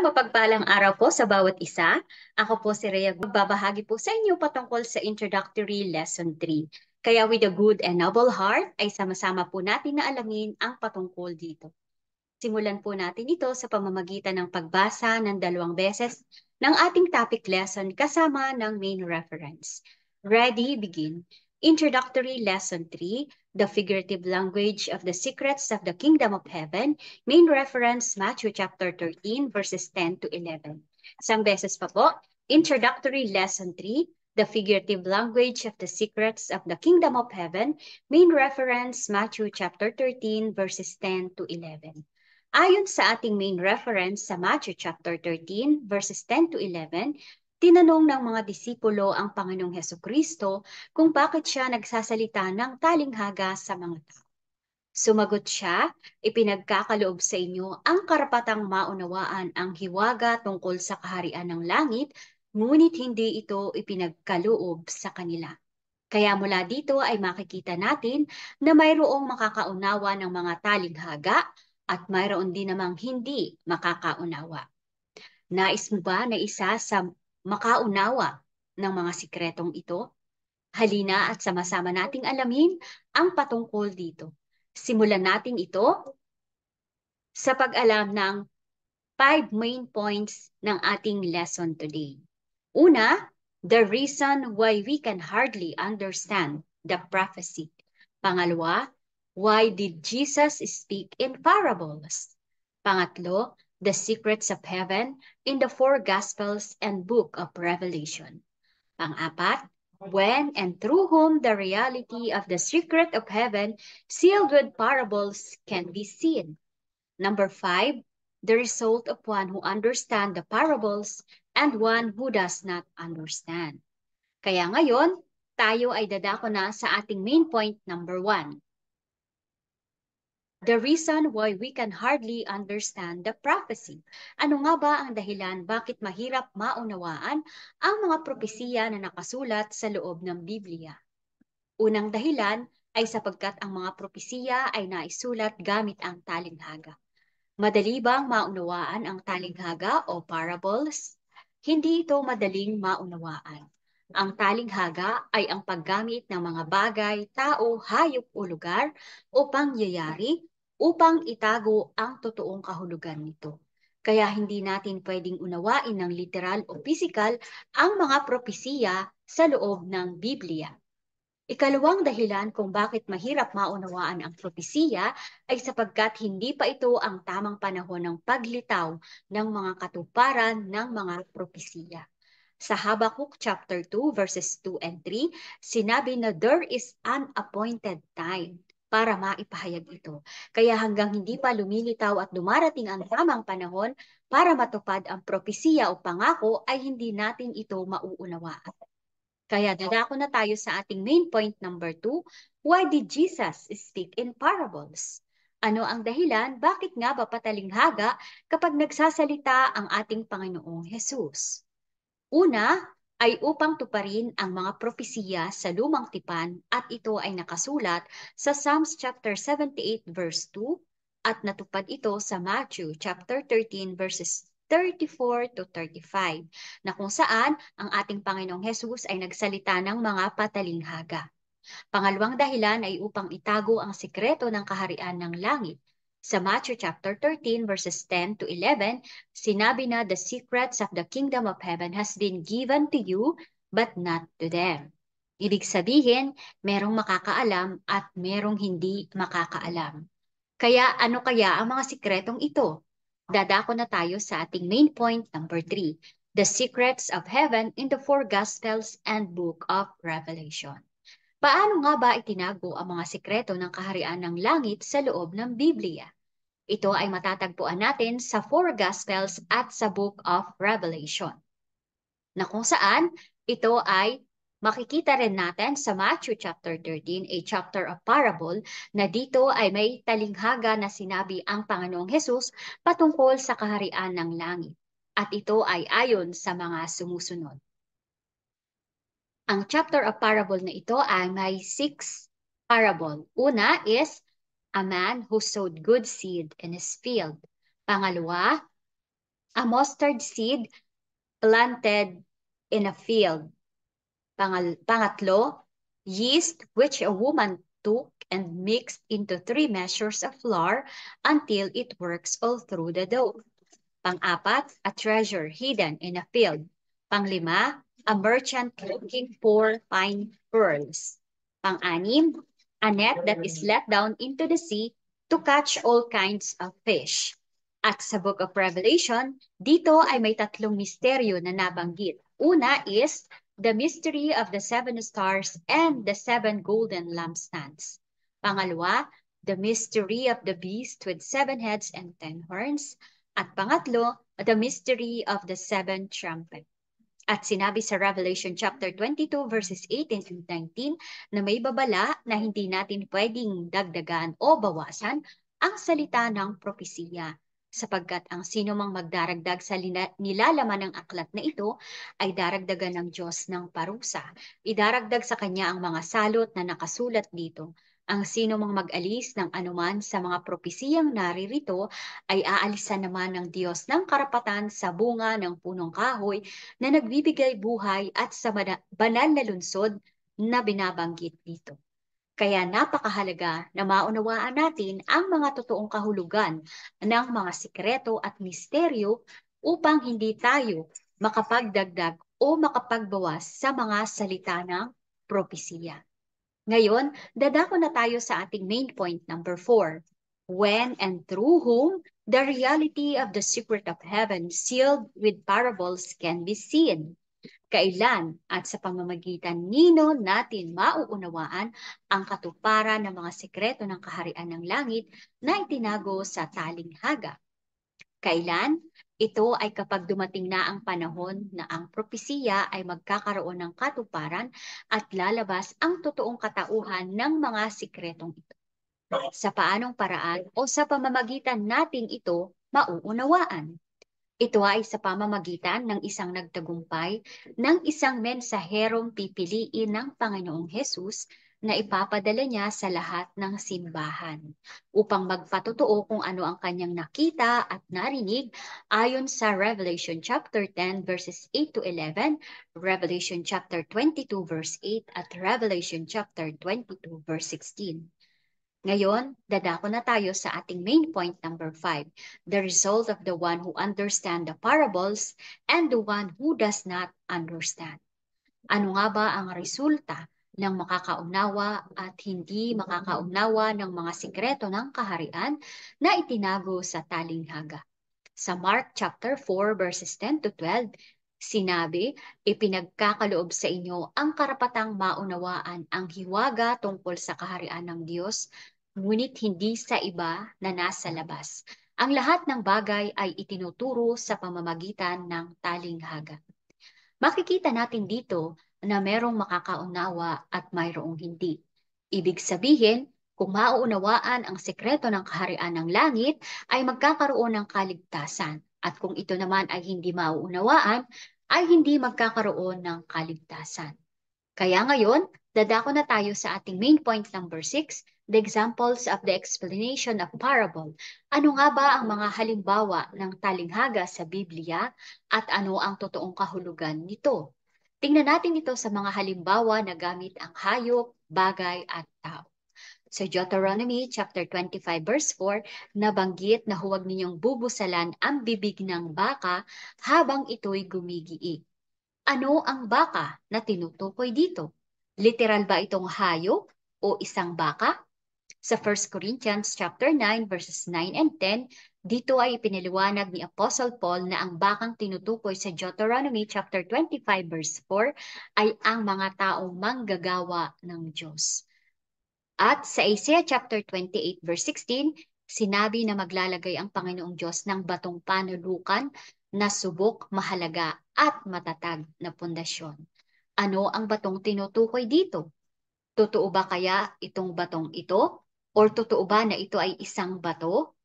Mapagpalang araw po sa bawat isa. Ako po si Rhea. Magbabahagi po sa inyo patungkol sa Introductory Lesson 3. Kaya with a good and noble heart ay sama-sama po natin na alamin ang patungkol dito. Simulan po natin ito sa pamamagitan ng pagbasa ng dalawang beses ng ating topic lesson kasama ng main reference. Ready, begin. Introductory Lesson 3, The Figurative Language of the Secrets of the Kingdom of Heaven, main reference Matthew chapter 13 verses 10 to 11. Isang beses pa po, Introductory Lesson 3, The Figurative Language of the Secrets of the Kingdom of Heaven, main reference Matthew chapter 13 verses 10 to 11. Ayon sa ating main reference sa Matthew chapter 13 verses 10 to 11, Tinanong ng mga disipulo ang Panginoong Heso Kristo kung bakit siya nagsasalita ng talinghaga sa mga tao. Sumagot siya, ipinagkakaloob sa inyo ang karapatang maunawaan ang hiwaga tungkol sa kaharian ng langit, ngunit hindi ito ipinagkaloob sa kanila. Kaya mula dito ay makikita natin na mayroong makakaunawa ng mga talinghaga at mayroon din namang hindi makakaunawa. Nais mo ba na isa sa makaunawa ng mga sikretong ito? Halina at sama-sama nating alamin ang patungkol dito. Simulan natin ito sa pag-alam ng five main points ng ating lesson today. Una, the reason why we can hardly understand the prophecy. Pangalawa, why did Jesus speak in parables? Pangatlo, the secrets of heaven in the four Gospels and book of Revelation. Pang-apat, when and through whom the reality of the secret of heaven sealed with parables can be seen. Number 5 the result of one who understand the parables and one who does not understand. Kaya ngayon, tayo ay dadako na sa ating main point number 1 the reason why we can hardly understand the prophecy. Ano nga ba ang dahilan bakit mahirap maunawaan ang mga propesiya na nakasulat sa loob ng Biblia? Unang dahilan ay sapagkat ang mga propesiya ay naisulat gamit ang talinghaga. Madali bang maunawaan ang talinghaga o parables? Hindi ito madaling maunawaan. Ang talinghaga ay ang paggamit ng mga bagay, tao, hayop o lugar upang yayari upang itago ang totoong kahulugan nito. Kaya hindi natin pwedeng unawain ng literal o pisikal ang mga propesiya sa loob ng Biblia. Ikalawang dahilan kung bakit mahirap maunawaan ang propesiya ay sapagkat hindi pa ito ang tamang panahon ng paglitaw ng mga katuparan ng mga propesiya. Sa Habakkuk chapter 2 verses 2 and 3, sinabi na there is an appointed time para maipahayag ito. Kaya hanggang hindi pa lumilitaw at dumarating ang tamang panahon para matupad ang propesiya o pangako ay hindi natin ito mauunawaan. Kaya dadako na tayo sa ating main point number 2, why did Jesus speak in parables? Ano ang dahilan? Bakit nga ba patalinghaga kapag nagsasalita ang ating Panginoong Jesus? Una, ay upang tuparin ang mga propesiya sa lumang tipan at ito ay nakasulat sa Psalms chapter 78 verse 2 at natupad ito sa Matthew chapter 13 verses 34 to 35 na kung saan ang ating Panginoong Hesus ay nagsalita ng mga patalinghaga. Pangalawang dahilan ay upang itago ang sikreto ng kaharian ng langit sa Matthew chapter 13 verses 10 to 11, sinabi na the secrets of the kingdom of heaven has been given to you but not to them. Ibig sabihin, merong makakaalam at merong hindi makakaalam. Kaya ano kaya ang mga sikretong ito? Dadako na tayo sa ating main point number 3, the secrets of heaven in the four gospels and book of Revelation. Paano nga ba itinago ang mga sikreto ng kaharian ng langit sa loob ng Biblia? Ito ay matatagpuan natin sa Four Gospels at sa Book of Revelation, na kung saan ito ay makikita rin natin sa Matthew chapter 13, a chapter of parable, na dito ay may talinghaga na sinabi ang Panginoong Hesus patungkol sa kaharian ng langit. At ito ay ayon sa mga sumusunod. Ang chapter of parable na ito ay may six parable. Una is a man who sowed good seed in his field. Pangalawa, a mustard seed planted in a field. Pangal pangatlo, yeast which a woman took and mixed into three measures of flour until it works all through the dough. Pang-apat, a treasure hidden in a field. Panglima, a merchant looking for fine pearls. Pang-anim, a net that is let down into the sea to catch all kinds of fish. At sa Book of Revelation, dito ay may tatlong misteryo na nabanggit. Una is the mystery of the seven stars and the seven golden lampstands. Pangalawa, the mystery of the beast with seven heads and ten horns. At pangatlo, the mystery of the seven trumpets. At sinabi sa Revelation chapter 22 verses 18 and 19 na may babala na hindi natin pwedeng dagdagan o bawasan ang salita ng propesiya sapagkat ang sino mang magdaragdag sa nilalaman ng aklat na ito ay daragdagan ng Diyos ng parusa. Idaragdag sa kanya ang mga salot na nakasulat dito ang sino mang mag-alis ng anuman sa mga propesiyang naririto ay aalisan naman ng Diyos ng karapatan sa bunga ng punong kahoy na nagbibigay buhay at sa banal na lunsod na binabanggit dito. Kaya napakahalaga na maunawaan natin ang mga totoong kahulugan ng mga sikreto at misteryo upang hindi tayo makapagdagdag o makapagbawas sa mga salita ng propesya. Ngayon, dadako na tayo sa ating main point number 4. When and through whom the reality of the secret of heaven sealed with parables can be seen. Kailan at sa pamamagitan nino natin mauunawaan ang katuparan ng mga sekreto ng kaharian ng langit na itinago sa taling haga? Kailan ito ay kapag dumating na ang panahon na ang propesiya ay magkakaroon ng katuparan at lalabas ang totoong katauhan ng mga sikretong ito. Sa paanong paraan o sa pamamagitan natin ito mauunawaan. Ito ay sa pamamagitan ng isang nagtagumpay ng isang mensaherong pipiliin ng Panginoong Hesus na ipapadala niya sa lahat ng simbahan upang magpatotoo kung ano ang kanyang nakita at narinig ayon sa Revelation chapter 10 verses 8 to 11, Revelation chapter 22 verse 8 at Revelation chapter 22 verse 16. Ngayon, dadako na tayo sa ating main point number 5, the result of the one who understand the parables and the one who does not understand. Ano nga ba ang resulta ng makakaunawa at hindi makakaunawa ng mga sikreto ng kaharian na itinago sa talinghaga. Sa Mark chapter 4 verses 10 to 12, Sinabi, ipinagkakaloob sa inyo ang karapatang maunawaan ang hiwaga tungkol sa kaharian ng Diyos, ngunit hindi sa iba na nasa labas. Ang lahat ng bagay ay itinuturo sa pamamagitan ng talinghaga. Makikita natin dito na merong makakaunawa at mayroong hindi. Ibig sabihin, kung mauunawaan ang sekreto ng kaharian ng langit, ay magkakaroon ng kaligtasan. At kung ito naman ay hindi mauunawaan, ay hindi magkakaroon ng kaligtasan. Kaya ngayon, dadako na tayo sa ating main point number 6, the examples of the explanation of parable. Ano nga ba ang mga halimbawa ng talinghaga sa Biblia at ano ang totoong kahulugan nito? Tingnan natin ito sa mga halimbawa na gamit ang hayop, bagay at tao. Sa Deuteronomy chapter 25 verse 4, nabanggit na huwag ninyong bubusalan ang bibig ng baka habang ito'y gumigiig. Ano ang baka na tinutukoy dito? Literal ba itong hayop o isang baka? Sa 1 Corinthians chapter 9 verses 9 and 10, dito ay ipinaliwanag ni Apostle Paul na ang bakang tinutukoy sa Deuteronomy chapter 25 verse 4 ay ang mga taong manggagawa ng Diyos. At sa Isaiah chapter 28 verse 16, sinabi na maglalagay ang Panginoong Diyos ng batong panulukan na subok, mahalaga at matatag na pundasyon. Ano ang batong tinutukoy dito? Totoo ba kaya itong batong ito? Or totoo ba na ito ay isang bato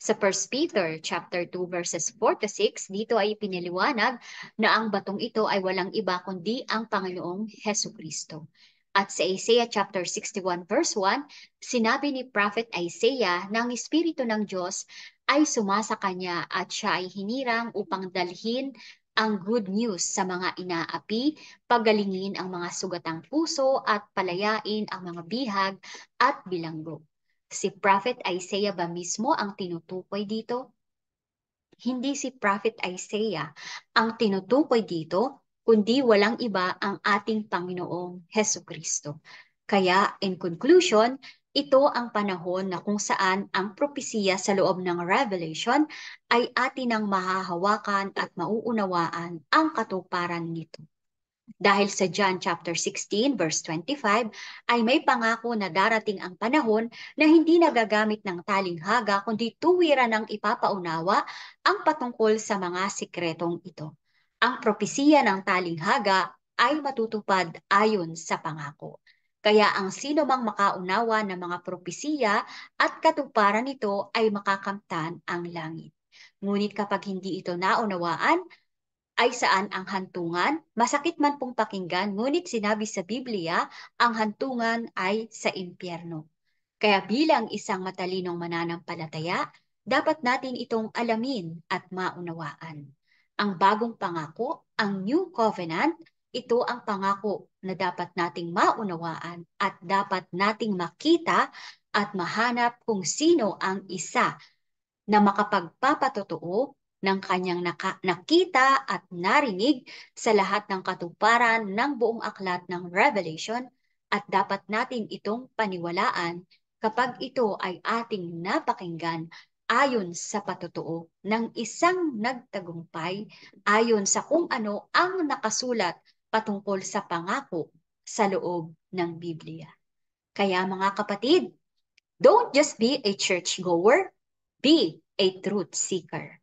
sa 1 Peter chapter 2 verses 4 to 6, dito ay piniliwanag na ang batong ito ay walang iba kundi ang Panginoong Heso Kristo. At sa Isaiah chapter 61 verse 1, sinabi ni Prophet Isaiah na ang Espiritu ng Diyos ay sumasa kanya at siya ay hinirang upang dalhin ang good news sa mga inaapi, pagalingin ang mga sugatang puso at palayain ang mga bihag at bilanggo. Si Prophet Isaiah ba mismo ang tinutukoy dito? Hindi si Prophet Isaiah ang tinutukoy dito, kundi walang iba ang ating Panginoong Heso Kristo. Kaya, in conclusion, ito ang panahon na kung saan ang propesiya sa loob ng Revelation ay atin ang mahahawakan at mauunawaan ang katuparan nito. Dahil sa John chapter 16 verse 25 ay may pangako na darating ang panahon na hindi nagagamit ng talinghaga kundi tuwiran ang ipapaunawa ang patungkol sa mga sikretong ito. Ang propesiya ng talinghaga ay matutupad ayon sa pangako. Kaya ang sino mang makaunawa ng mga propesiya at katuparan nito ay makakamtan ang langit. Ngunit kapag hindi ito naunawaan, ay saan ang hantungan? Masakit man pong pakinggan, ngunit sinabi sa Biblia, ang hantungan ay sa impyerno. Kaya bilang isang matalinong mananampalataya, dapat natin itong alamin at maunawaan. Ang bagong pangako, ang New Covenant, ito ang pangako na dapat nating maunawaan at dapat nating makita at mahanap kung sino ang isa na makapagpapatotoo ng kanyang naka- nakita at narinig sa lahat ng katuparan ng buong aklat ng Revelation at dapat natin itong paniwalaan kapag ito ay ating napakinggan ayon sa patotoo ng isang nagtagumpay ayon sa kung ano ang nakasulat patungkol sa pangako sa loob ng Biblia. Kaya mga kapatid, don't just be a church goer, be a truth seeker.